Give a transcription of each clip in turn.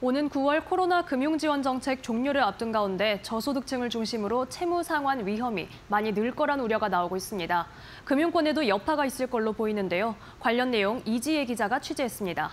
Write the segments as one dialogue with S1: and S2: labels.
S1: 오는 9월 코로나 금융지원 정책 종료를 앞둔 가운데 저소득층을 중심으로 채무 상환 위험이 많이 늘 거란 우려가 나오고 있습니다. 금융권에도 여파가 있을 걸로 보이는데요. 관련 내용 이지혜 기자가 취재했습니다.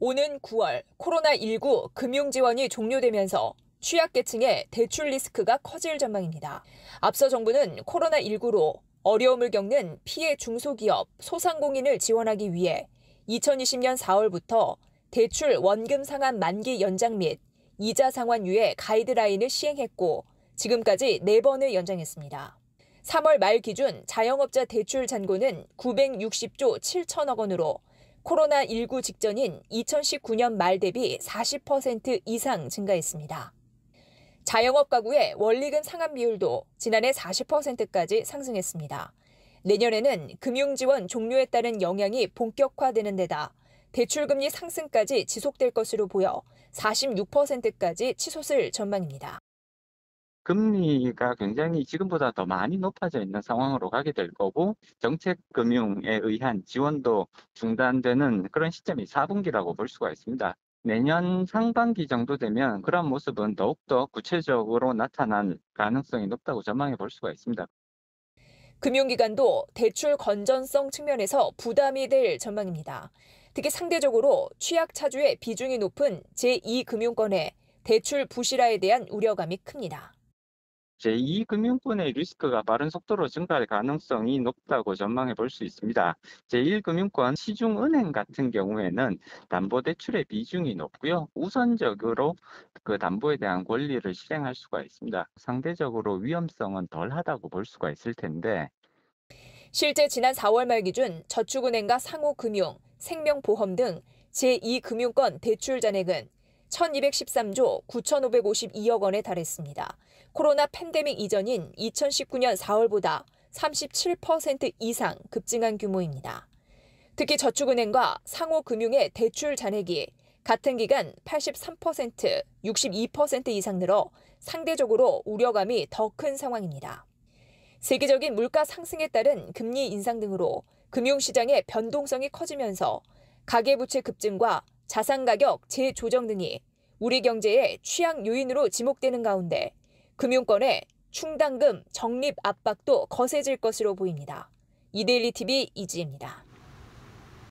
S1: 오는 9월 코로나19 금융지원이 종료되면서 취약계층의 대출 리스크가 커질 전망입니다. 앞서 정부는 코로나19로 어려움을 겪는 피해 중소기업, 소상공인을 지원하기 위해 2020년 4월부터 대출 원금 상환 만기 연장 및 이자 상환 유예 가이드라인을 시행했고 지금까지 4번을 연장했습니다. 3월 말 기준 자영업자 대출 잔고는 960조 7천억 원으로 코로나19 직전인 2019년 말 대비 40% 이상 증가했습니다. 자영업 가구의 원리금 상환 비율도 지난해 40%까지 상승했습니다. 내년에는 금융지원 종료에 따른 영향이 본격화되는 데다 대출금리 상승까지 지속될 것으로 보여 46%까지 치솟을 전망입니다.
S2: 금리가 굉장히 지금보다 더 많이 높아져 있는 상황으로 가게 될 거고 정책금융에 의한 지원도 중단되는 그런 시점이 4분기라고 볼 수가 있습니다. 내년 상반기 정도 되면 그런 모습은 더욱더 구체적으로 나타날 가능성이 높다고 전망해 볼 수가 있습니다.
S1: 금융기관도 대출 건전성 측면에서 부담이 될 전망입니다. 특히 상대적으로 취약 차주의 비중이 높은 제2금융권의 대출 부실화에 대한 우려감이 큽니다.
S2: 제2금융권의 리스크가 빠른 속도로 증가할 가능성이 높다고 전망해 볼 수 있습니다. 제1금융권 시중은행 같은 경우에는 담보대출의 비중이 높고요. 우선적으로 그 담보에 대한 권리를 실행할 수가 있습니다. 상대적으로 위험성은 덜 하다고 볼 수가 있을 텐데
S1: 실제 지난 4월 말 기준 저축은행과 상호금융, 생명보험 등 제2금융권 대출 잔액은 1213조 9,552억 원에 달했습니다. 코로나 팬데믹 이전인 2019년 4월보다 37% 이상 급증한 규모입니다. 특히 저축은행과 상호금융의 대출 잔액이 같은 기간 83%, 62% 이상 늘어 상대적으로 우려감이 더 큰 상황입니다. 세계적인 물가 상승에 따른 금리 인상 등으로 금융시장의 변동성이 커지면서 가계부채 급증과 자산가격 재조정 등이 우리 경제의 취약 요인으로 지목되는 가운데 금융권의 충당금 적립 압박도 거세질 것으로 보입니다. 이데일리TV 이지입니다.